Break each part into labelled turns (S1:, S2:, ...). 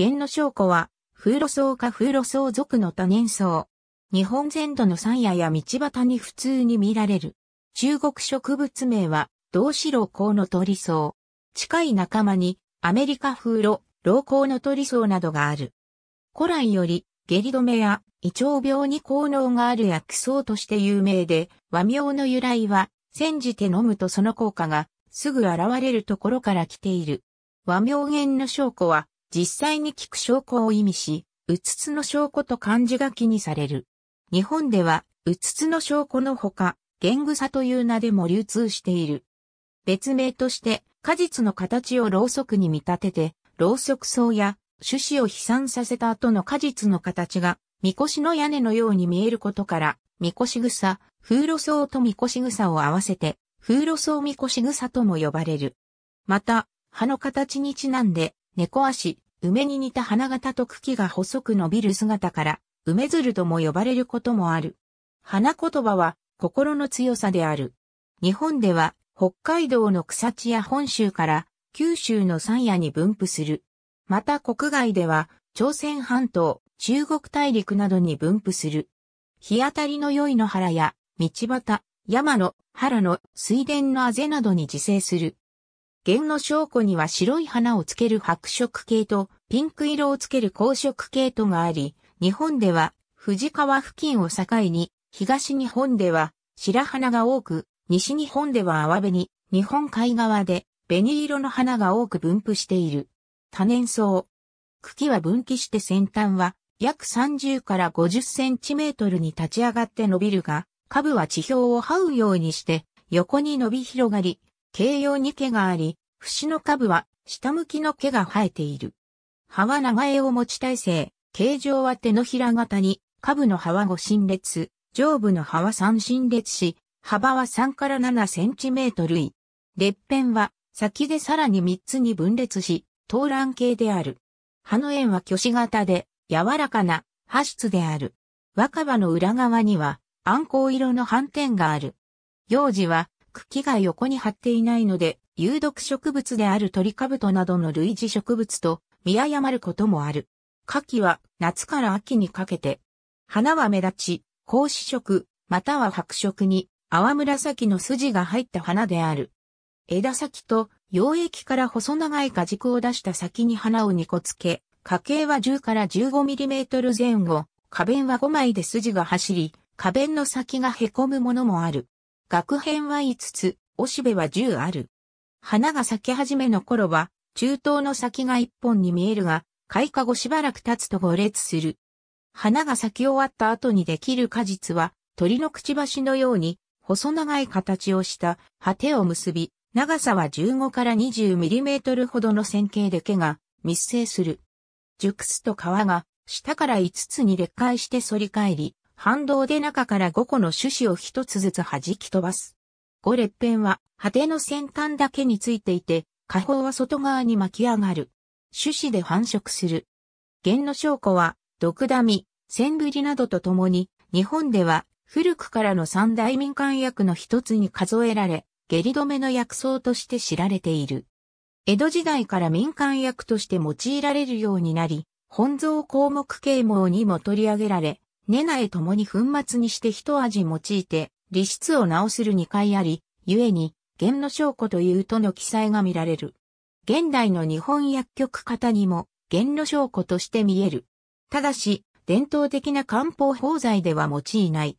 S1: 原の証拠は、風呂草か風呂草属の多年草。日本全土の山野や道端に普通に見られる。中国植物名は、道志老高の鳥草。近い仲間に、アメリカ風呂、老高の鳥草などがある。古来より、下痢止めや胃腸病に効能がある薬草として有名で、和名の由来は、煎じて飲むとその効果がすぐ現れるところから来ている。和名源の証拠は、実際に聞く証拠を意味し、うつつの証拠と漢字が記にされる。日本では、うつつの証拠のほか、玄草さという名でも流通している。別名として、果実の形をろうそくに見立てて、ろうそく草や種子を飛散させた後の果実の形が、みこしの屋根のように見えることから、みこし草、風呂草とみこし草を合わせて、風呂草みこし草とも呼ばれる。また、葉の形にちなんで、猫足、梅に似た花形と茎が細く伸びる姿から、梅鶴とも呼ばれることもある。花言葉は、心の強さである。日本では、北海道の草地や本州から、九州の山野に分布する。また国外では、朝鮮半島、中国大陸などに分布する。日当たりの良い野原や、道端、山の、原の、水田のあぜなどに自生する。弦の証拠には白い花をつける白色系とピンク色をつける黄色系とがあり、日本では藤川付近を境に、東日本では白花が多く、西日本では淡紅、日本海側で紅色の花が多く分布している。多年草。茎は分岐して先端は約30から50センチメートルに立ち上がって伸びるが、株は地表を這うようにして横に伸び広がり、形容に毛があり、節の下部は下向きの毛が生えている。葉は長柄を持ち体制、形状は手のひら型に、下部の葉は5心列、上部の葉は3心列し、幅は3から7センチメートル以。裂片は先でさらに3つに分裂し、東卵形である。葉の円は虚子型で、柔らかな、葉質である。若葉の裏側には、暗光色の斑点がある。幼児は、茎が横に張っていないので、有毒植物であるトリカブトなどの類似植物と見誤ることもある。夏季は夏から秋にかけて、花は目立ち、格子色、または白色に、淡紫の筋が入った花である。枝先と溶液から細長い果軸を出した先に花を2個付け、花径は10から 15mm 前後、花弁は5枚で筋が走り、花弁の先が凹むものもある。額編は5つ、おしべは10ある。花が咲き始めの頃は、中東の先が一本に見えるが、開花後しばらく経つと5列する。花が咲き終わった後にできる果実は、鳥のくちばしのように、細長い形をした果てを結び、長さは15から20ミリメートルほどの線形で毛が密生する。熟すと皮が下から5つに裂化して反り返り、反動で中から5個の種子を1つずつ弾き飛ばす。5裂片は果ての先端だけについていて、下方は外側に巻き上がる。種子で繁殖する。弦の証拠は、毒ダミ、千ブリなどとともに、日本では古くからの三大民間薬の一つに数えられ、下痢止めの薬草として知られている。江戸時代から民間薬として用いられるようになり、本草項目啓蒙にも取り上げられ、根苗いともに粉末にして一味用いて、利質を治する二回あり、故に、源の証拠というとの記載が見られる。現代の日本薬局方にも源の証拠として見える。ただし、伝統的な漢方法剤では用いない。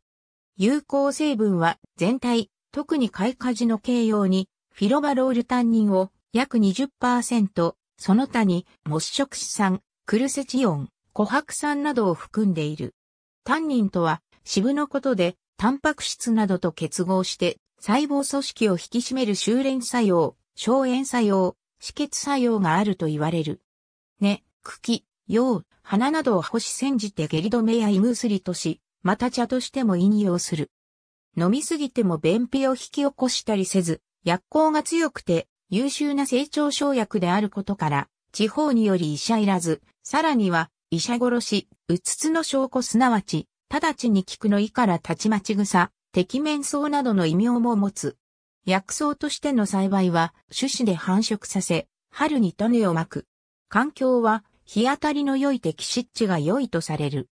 S1: 有効成分は全体、特に開花時の形容に、フィロバロールタンニンを約20%、その他に、モス食子酸、クルセチオン、琥珀酸などを含んでいる。タンニンとは、渋のことで、タンパク質などと結合して細胞組織を引き締める修練作用、消炎作用、止血作用があると言われる。根、茎、葉、花などを干し煎じて下痢止めや胃薬とし、また茶としても飲用する。飲みすぎても便秘を引き起こしたりせず、薬効が強くて優秀な成長症薬であることから、地方により医者いらず、さらには、医者殺し、うつつの証拠すなわち、直ちに効くの意からたちまち草、敵面草などの異名も持つ。薬草としての栽培は種子で繁殖させ、春に種をまく。環境は日当たりの良い適湿地が良いとされる。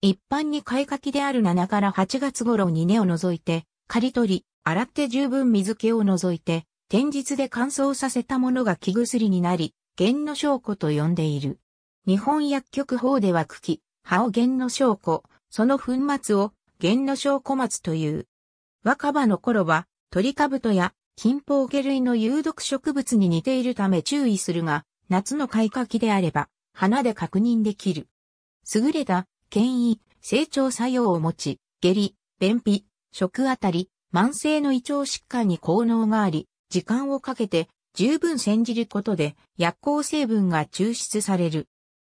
S1: 一般にいかきである7から8月頃に根を除いて、刈り取り、洗って十分水気を除いて、天日で乾燥させたものが木薬になり、弦の証拠と呼んでいる。日本薬局法では茎、葉を弦の証拠、その粉末を源小小松という。若葉の頃は、トリカブトや、金峰下類の有毒植物に似ているため注意するが、夏の開花期であれば、花で確認できる。優れた、権威、成長作用を持ち、下痢、便秘、食あたり、慢性の胃腸疾患に効能があり、時間をかけて十分煎じることで薬効成分が抽出される。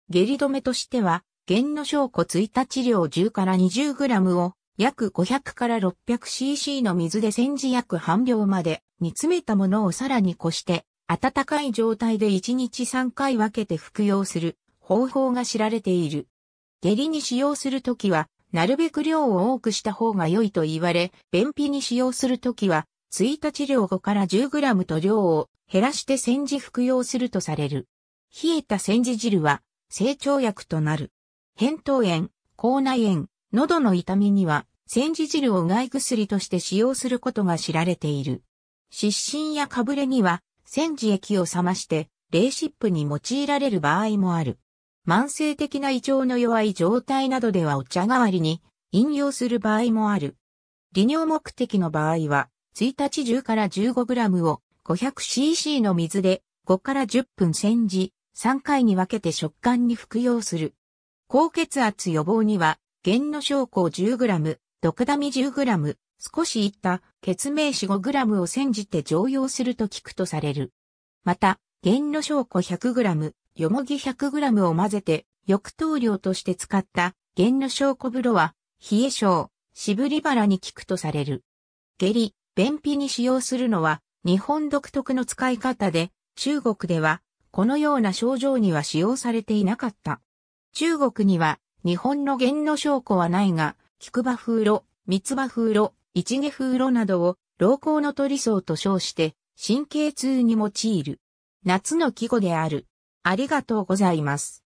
S1: 下痢止めとしては原の証拠1日量10から 20g を約500から 600cc の水で煎じ約半量まで煮詰めたものをさらにこして、暖かい状態で1日3回分けて服用する方法が知られている。下痢に使用するときは、なるべく量を多くした方が良いと言われ、便秘に使用するときは、1日量5から 10g と量を減らして煎じ服用するとされる。冷えた煎じ汁は、成長薬となる。扁桃炎、口内炎、喉の痛みには、煎じ汁をうがい薬として使用することが知られている。湿疹やかぶれには、煎じ液を冷まして、冷湿布に用いられる場合もある。慢性的な胃腸の弱い状態などではお茶代わりに飲用する場合もある。利尿目的の場合は、1日10から 15g を 500cc の水で5から10分煎じ、3回に分けて食感に服用する。高血圧予防には、原の症候 10g、毒ダミ 10g、少しいった血明子 5g を煎じて常用すると効くとされる。また、原の症候 100g、よもぎ 100g を混ぜて、抑頭量として使った原の症候風呂は、冷え症、渋り腹に効くとされる。下痢、便秘に使用するのは、日本独特の使い方で、中国では、このような症状には使用されていなかった。中国には日本の弦の証拠はないが、菊場風炉、三つ葉風炉、一毛風炉などを老高の鳥層と称して神経痛に用いる。夏の季語である。ありがとうございます。